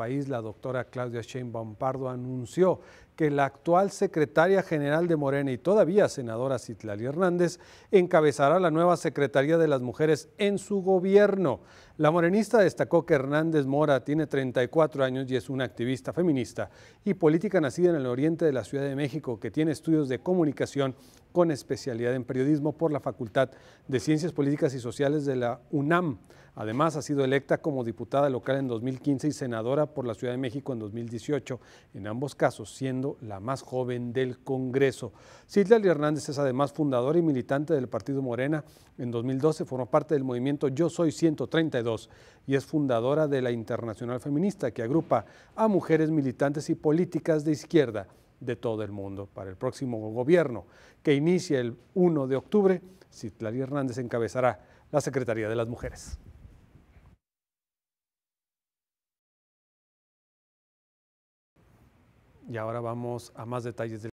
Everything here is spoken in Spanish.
país, la doctora Claudia Sheinbaum Pardo anunció que la actual secretaria general de Morena y todavía senadora Citlali Hernández encabezará la nueva Secretaría de las Mujeres en su gobierno. La morenista destacó que Hernández Mora tiene 34 años y es una activista feminista y política nacida en el oriente de la Ciudad de México, que tiene estudios de comunicación con especialidad en periodismo por la Facultad de Ciencias Políticas y Sociales de la UNAM. Además, ha sido electa como diputada local en 2015 y senadora por la Ciudad de México en 2018, en ambos casos siendo la más joven del Congreso. Citlali Hernández es además fundadora y militante del Partido Morena. En 2012 formó parte del movimiento Yo Soy 132 y es fundadora de la Internacional Feminista, que agrupa a mujeres militantes y políticas de izquierda de todo el mundo. Para el próximo gobierno, que inicia el 1 de octubre, Citlali Hernández encabezará la Secretaría de las Mujeres. Y ahora vamos a más detalles del